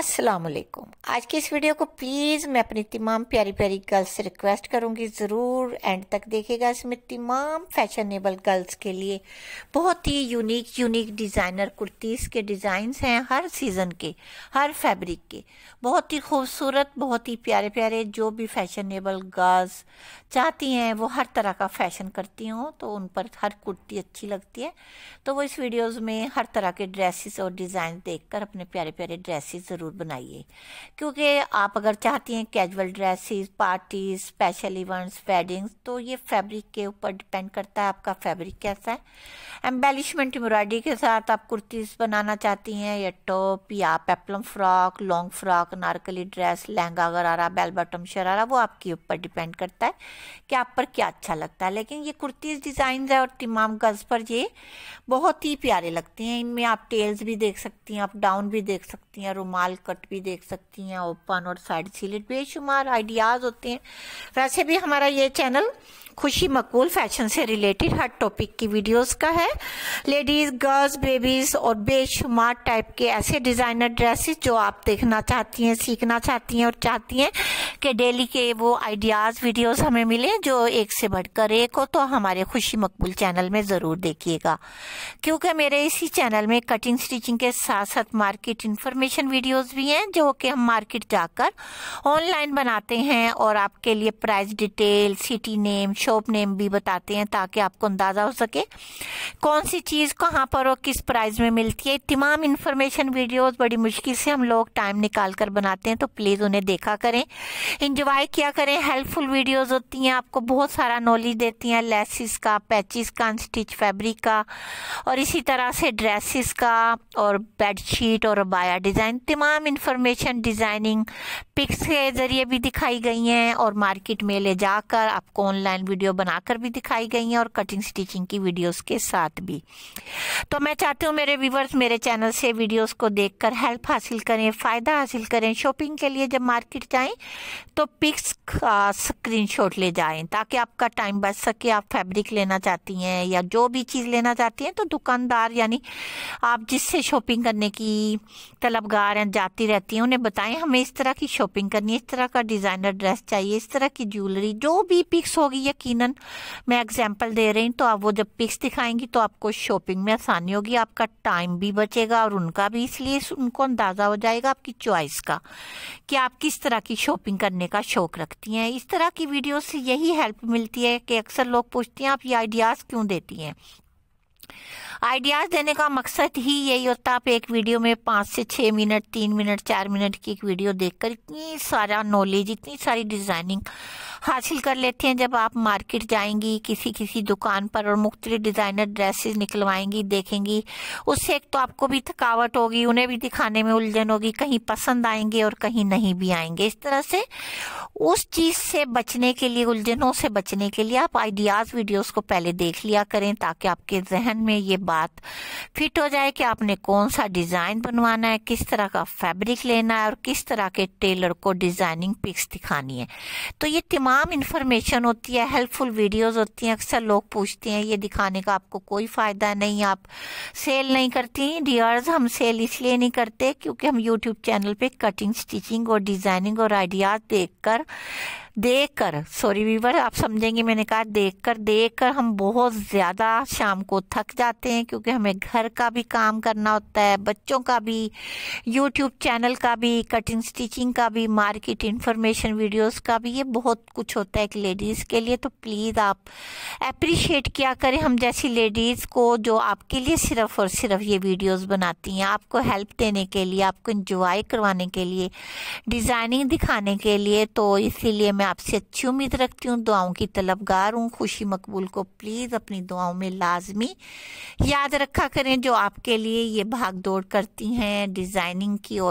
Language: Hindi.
अस्सलाम वालेकुम आज की इस वीडियो को प्लीज़ मैं अपनी तमाम प्यारी प्यारी गर्ल्स से रिक्वेस्ट करूँगी ज़रूर एंड तक देखेगा इसमें तमाम फैशनेबल गर्ल्स के लिए बहुत ही यूनिक यूनिक डिज़ाइनर कुर्तीज़ के डिज़ाइंस हैं हर सीज़न के हर फैब्रिक के बहुत ही खूबसूरत बहुत ही प्यारे प्यारे जो भी फैशनेबल गर्ल्स चाहती हैं वो हर तरह का फैशन करती हों तो उन पर हर कुर्ती अच्छी लगती है तो वो इस वीडियोज़ में हर तरह के ड्रेसेस और डिज़ाइन देख कर अपने प्यारे प्यारे ड्रेसेस ज़रूर ज़रूर बनाइए क्योंकि आप अगर चाहती हैं casual dresses parties special events weddings तो ये फैब्रिक के ऊपर डिपेंड करता है आपका फैब्रिक कैसा है एम्बेलिशमेंट एम्ब्रॉयडरी के साथ आप कुर्तीस बनाना चाहती हैं या टॉप या peplum frock long frock anarkali dress lehenga gharara bell bottom sharara वो आपके ऊपर डिपेंड करता है कि आप पर क्या अच्छा लगता है लेकिन ये कुर्तीज़ डिज़ाइन है और तमाम गर्ल्स पर ये बहुत ही प्यारे लगते हैं इनमें आप टेल्स भी देख सकती हैं आप डाउन भी देख सकती हैं रुमाल स्टाइल कट भी देख सकती हैं ओपन और साइड सीलेट बेशुमार आइडियाज़ होते हैं वैसे भी हमारा ये चैनल खुशी मकबूल फैशन से रिलेटेड हर टॉपिक की वीडियोस का है लेडीज गर्ल्स बेबीज और बेशुमार टाइप के ऐसे डिज़ाइनर ड्रेसेस जो आप देखना चाहती हैं सीखना चाहती हैं और चाहती हैं कि डेली के वो आइडियाज़ वीडियोस हमें मिले जो एक से बढ़कर एक हो तो हमारे खुशी मकबूल चैनल में ज़रूर देखिएगा क्योंकि मेरे इसी चैनल में कटिंग स्टिचिंग के साथ साथ मार्केट इंफॉर्मेशन वीडियोज़ भी हैं जो कि हम मार्केट जाकर ऑनलाइन बनाते हैं और आपके लिए price detail city name shop name भी बताते हैं ताकि आपको अंदाज़ा हो सके कौन सी चीज़ कहाँ पर और किस प्राइस में मिलती है तमाम इन्फॉर्मेशन वीडियोस बड़ी मुश्किल से हम लोग टाइम निकाल कर बनाते हैं तो प्लीज़ उन्हें देखा करें इंजॉय किया करें हेल्पफुल वीडियोज होती हैं आपको बहुत सारा नॉलेज देती हैं लेसिस का पैचिस का स्टिच फैब्रिक का और इसी तरह से ड्रेसिस का और बेडशीट और बाया डिज़ाइन तमाम इन्फॉर्मेशन डिज़ाइनिंग पिक्स के ज़रिए भी दिखाई गई हैं और मार्केट में ले जाकर आपको ऑनलाइन वीडियो बनाकर भी दिखाई गई हैं और कटिंग स्टिचिंग की वीडियोस के साथ भी तो मैं चाहती हूँ मेरे व्यूवर्स मेरे चैनल से वीडियोस को देखकर हेल्प हासिल करें फ़ायदा हासिल करें शॉपिंग के लिए जब मार्केट जाएं तो पिक्स का स्क्रीन ले जाएँ ताकि आपका टाइम बच सके आप फैब्रिक लेना चाहती हैं या जो भी चीज़ लेना चाहती हैं तो दुकानदार यानी आप जिससे शॉपिंग करने की तलबगार हैं जाती रहती हैं उन्हें बताएं हमें इस तरह की शॉपिंग करनी है इस तरह का डिज़ाइनर ड्रेस चाहिए इस तरह की ज्वेलरी जो भी पिक्स होगी या यकीनन मैं एग्जांपल दे रही हूँ तो आप वो जब पिक्स दिखाएंगी तो आपको शॉपिंग में आसानी होगी आपका टाइम भी बचेगा और उनका भी इसलिए उनको अंदाज़ा हो जाएगा आपकी चॉइस का कि आप किस तरह की शॉपिंग करने का शौक रखती हैं इस तरह की वीडियो से यही हेल्प मिलती है कि अक्सर लोग पूछते हैं आप ये आइडियाज़ क्यों देती हैं आइडियाज़ देने का मकसद ही यही होता है आप एक वीडियो में पाँच से छः मिनट तीन मिनट चार मिनट की एक वीडियो देखकर इतनी सारा नॉलेज इतनी सारी डिज़ाइनिंग हासिल कर लेते हैं जब आप मार्केट जाएंगी किसी किसी दुकान पर और मुख्तलि डिज़ाइनर ड्रेसेस निकलवाएंगी देखेंगी उससे एक तो आपको भी थकावट होगी उन्हें भी दिखाने में उलझन होगी कहीं पसंद आएंगे और कहीं नहीं भी आएंगे इस तरह से उस चीज़ से बचने के लिए उलझनों से बचने के लिए आप आइडियाज़ वीडियोज़ को पहले देख लिया करें ताकि आपके जहन में ये बात फिट हो जाए कि आपने कौन सा डिज़ाइन बनवाना है किस तरह का फैब्रिक लेना है और किस तरह के टेलर को डिज़ाइनिंग पिक्स दिखानी है तो ये तमाम इन्फॉर्मेशन होती है हेल्पफुल वीडियोज़ होती हैं अक्सर लोग पूछते हैं ये दिखाने का आपको कोई फ़ायदा नहीं आप सेल नहीं करती डियर्स हम सेल इसलिए नहीं करते क्योंकि हम यूट्यूब चैनल पर कटिंग स्टिचिंग और डिज़ाइनिंग और आइडियाज़ देख कर देख कर सॉरी वीवर आप समझेंगे मैंने कहा देख कर देख कर हम बहुत ज़्यादा शाम को थक जाते हैं क्योंकि हमें घर का भी काम करना होता है बच्चों का भी यूट्यूब चैनल का भी कटिंग स्टिचिंग का भी मार्केट इन्फॉर्मेशन वीडियोस का भी ये बहुत कुछ होता है एक लेडीज़ के लिए तो प्लीज़ आप अप्रिशिएट किया करें हम जैसी लेडीज़ को जो आपके लिए सिर्फ और सिर्फ ये वीडियोज़ बनाती हैं आपको हेल्प देने के लिए आपको इंजॉय करवाने के लिए डिज़ाइनिंग दिखाने के लिए तो इसीलिए मैं आपसे अच्छी उम्मीद रखती हूँ दुआओं की तलबगार हूँ खुशी मकबूल को प्लीज़ अपनी दुआओं में लाजमी याद रखा करें जो आपके लिए ये भाग दौड़ करती हैं डिज़ाइनिंग की और